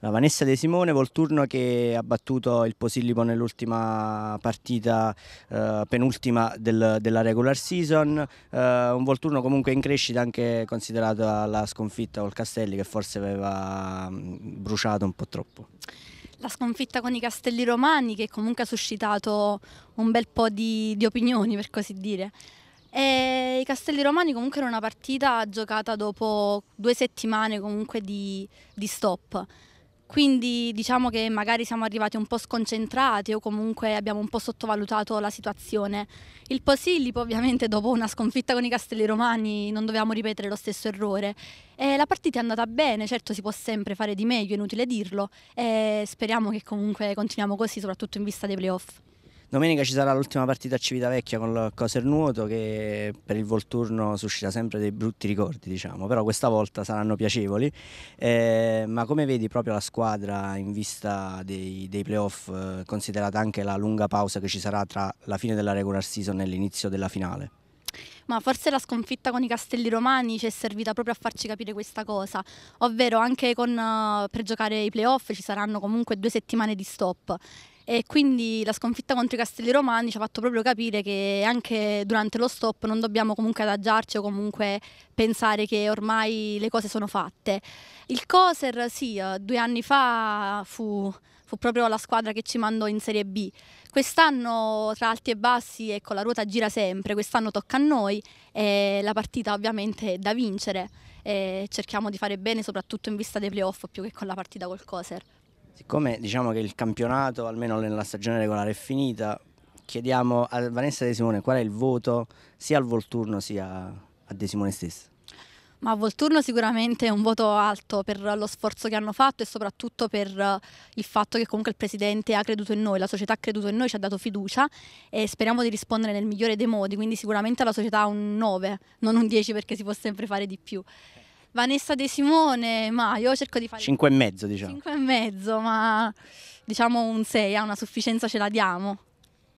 La Vanessa De Simone, Volturno che ha battuto il Posillipo nell'ultima partita eh, penultima del, della regular season, eh, un Volturno comunque in crescita anche considerata la sconfitta col Castelli che forse aveva mm, bruciato un po' troppo. La sconfitta con i Castelli Romani che comunque ha suscitato un bel po' di, di opinioni per così dire. E I Castelli Romani comunque era una partita giocata dopo due settimane comunque di, di stop. Quindi diciamo che magari siamo arrivati un po' sconcentrati o comunque abbiamo un po' sottovalutato la situazione. Il Posillipo ovviamente dopo una sconfitta con i Castelli Romani non dovevamo ripetere lo stesso errore. E la partita è andata bene, certo si può sempre fare di meglio, è inutile dirlo, e speriamo che comunque continuiamo così soprattutto in vista dei playoff. Domenica ci sarà l'ultima partita a Civitavecchia con il Cosernuoto che per il Volturno suscita sempre dei brutti ricordi, diciamo, però questa volta saranno piacevoli. Eh, ma come vedi proprio la squadra in vista dei, dei playoff, eh, considerata anche la lunga pausa che ci sarà tra la fine della regular season e l'inizio della finale? ma forse la sconfitta con i Castelli Romani ci è servita proprio a farci capire questa cosa, ovvero anche con, eh, per giocare i playoff ci saranno comunque due settimane di stop e quindi la sconfitta contro i Castelli Romani ci ha fatto proprio capire che anche durante lo stop non dobbiamo comunque adagiarci o comunque pensare che ormai le cose sono fatte. Il Coser sì, eh, due anni fa fu fu proprio la squadra che ci mandò in Serie B. Quest'anno tra alti e bassi, ecco, la ruota gira sempre, quest'anno tocca a noi e la partita ovviamente è da vincere e cerchiamo di fare bene soprattutto in vista dei playoff più che con la partita col Coser. Siccome diciamo che il campionato, almeno nella stagione regolare, è finita, chiediamo a Vanessa De Simone qual è il voto sia al Volturno sia a De Simone stesso. Ma Volturno sicuramente è un voto alto per lo sforzo che hanno fatto e soprattutto per eh, il fatto che comunque il Presidente ha creduto in noi, la società ha creduto in noi, ci ha dato fiducia e speriamo di rispondere nel migliore dei modi, quindi sicuramente la società ha un 9, non un 10 perché si può sempre fare di più. Vanessa De Simone, ma io cerco di fare... 5 e mezzo diciamo. 5 e mezzo, ma diciamo un 6, a ah, una sufficienza ce la diamo.